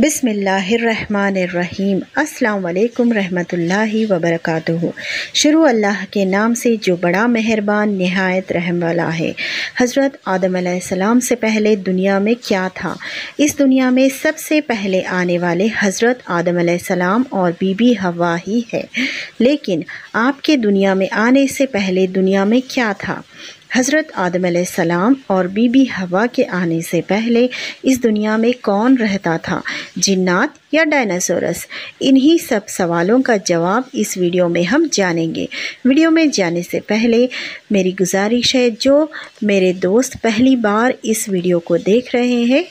बिसमीम् अल्लाम रहमतुल्लाहि वबरकातुहु शुरू अल्लाह के नाम से जो बड़ा मेहरबान नहायत रहम वाला है हज़रत आदम सलाम से पहले दुनिया में क्या था इस दुनिया में सबसे पहले आने वाले हज़रत आदम सलाम और बीबी हवा ही है लेकिन आपके दुनिया में आने से पहले दुनिया में क्या था हज़रत आदम सलाम और बीबी हवा के आने से पहले इस दुनिया में कौन रहता था जिन्नात या डायनासोरस इन्हीं सब सवालों का जवाब इस वीडियो में हम जानेंगे वीडियो में जाने से पहले मेरी गुजारिश है जो मेरे दोस्त पहली बार इस वीडियो को देख रहे हैं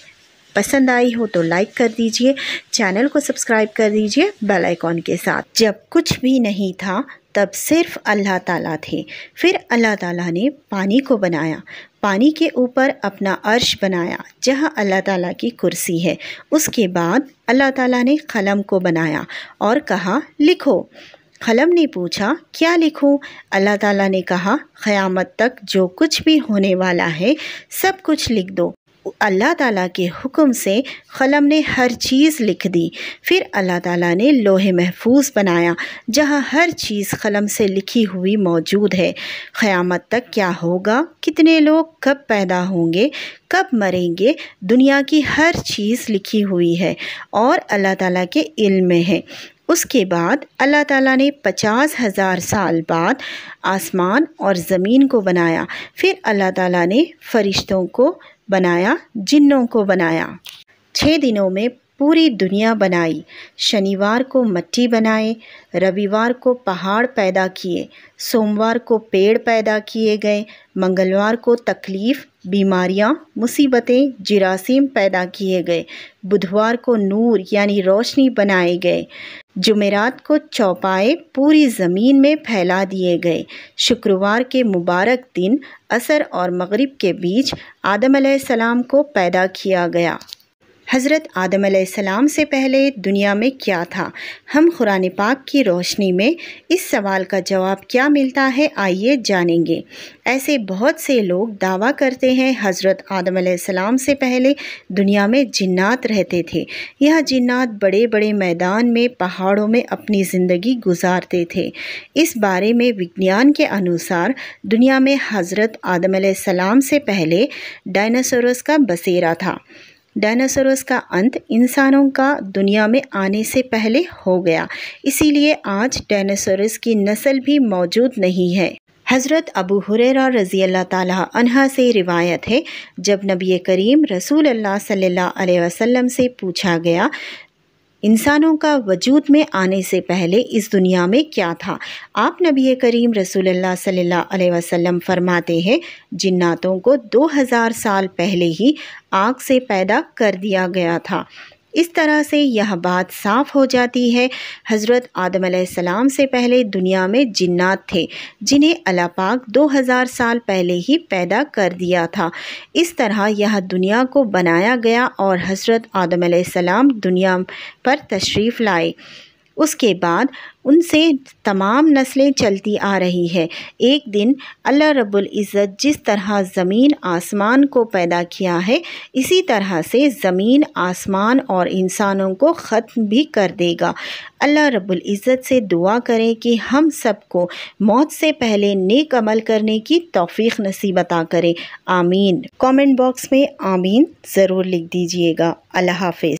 पसंद आई हो तो लाइक कर दीजिए चैनल को सब्सक्राइब कर दीजिए बेल आइकॉन के साथ जब कुछ भी नहीं था तब सिर्फ अल्लाह ताला थे फिर अल्लाह ताला ने पानी को बनाया पानी के ऊपर अपना अर्श बनाया जहाँ अल्लाह ताला की कुर्सी है उसके बाद अल्लाह ताला ने कलम को बनाया और कहा लिखो कलम ने पूछा क्या लिखूं? अल्लाह ताला ने कहा क़यामत तक जो कुछ भी होने वाला है सब कुछ लिख दो अल्लाह ताला के हुक्म से क़लम ने हर चीज़ लिख दी फिर अल्लाह ताला ने लोहे महफूज बनाया जहाँ हर चीज़ क़लम से लिखी हुई मौजूद है क़यामत तक क्या होगा कितने लोग कब पैदा होंगे कब मरेंगे दुनिया की हर चीज़ लिखी हुई है और अल्लाह ताला के इल्म में है उसके बाद अल्लाह ताला ने पचास हज़ार साल बाद आसमान और ज़मीन को बनाया फिर अल्लाह ताला ने फ़रिश्तों को बनाया जिन्नों को बनाया छः दिनों में पूरी दुनिया बनाई शनिवार को मट्टी बनाए रविवार को पहाड़ पैदा किए सोमवार को पेड़ पैदा किए गए मंगलवार को तकलीफ़ बीमारियां, मुसीबतें जरासीम पैदा किए गए बुधवार को नूर यानी रोशनी बनाए गए जुमेरात को चौपाए पूरी ज़मीन में फैला दिए गए शुक्रवार के मुबारक दिन असर और मगरिब के बीच आदम सलाम को पैदा किया गया हज़रत आदम सलाम से पहले दुनिया में क्या था हम कुरान पाक की रोशनी में इस सवाल का जवाब क्या मिलता है आइए जानेंगे ऐसे बहुत से लोग दावा करते हैं हज़रत आदम सलाम से पहले दुनिया में जिन्नात रहते थे यह जिन्नात बड़े बड़े मैदान में पहाड़ों में अपनी ज़िंदगी गुजारते थे इस बारे में विज्ञान के अनुसार दुनिया में हज़रत आदम सलाम से पहले डायनासोरस का बसेरा था डायनासोरस का अंत इंसानों का दुनिया में आने से पहले हो गया इसीलिए आज डायनासोरस की नस्ल भी मौजूद नहीं है हज़रत अबू हुररा रज़ी अल्लाह तह से रिवायत है जब नबी करीम रसूल अल्लाह सल्लल्लाहु अलैहि वसल्लम से पूछा गया इंसानों का वजूद में आने से पहले इस दुनिया में क्या था आप नबी करीम रसूलुल्लाह सल्लल्लाहु अलैहि वसल्लम फरमाते हैं जिन्नातों को 2000 साल पहले ही आग से पैदा कर दिया गया था इस तरह से यह बात साफ हो जाती है हज़रत आदम सलाम से पहले दुनिया में जिन्नात थे जिन्हें अलापाक हज़ार साल पहले ही पैदा कर दिया था इस तरह यह दुनिया को बनाया गया और हज़रत आदम सलाम दुनिया पर तशरीफ़ लाए उसके बाद उनसे तमाम नस्लें चलती आ रही है एक दिन अल्लाह रब्बुल इज़्ज़त जिस तरह ज़मीन आसमान को पैदा किया है इसी तरह से ज़मीन आसमान और इंसानों को ख़त्म भी कर देगा अल्लाह रब्बुल इज़्ज़त से दुआ करें कि हम सबको मौत से पहले नेक अमल करने की तौफीक नसीब अता करें आमीन कमेंट बॉक्स में आमीन ज़रूर लिख दीजिएगा अल्लाह हाफिज़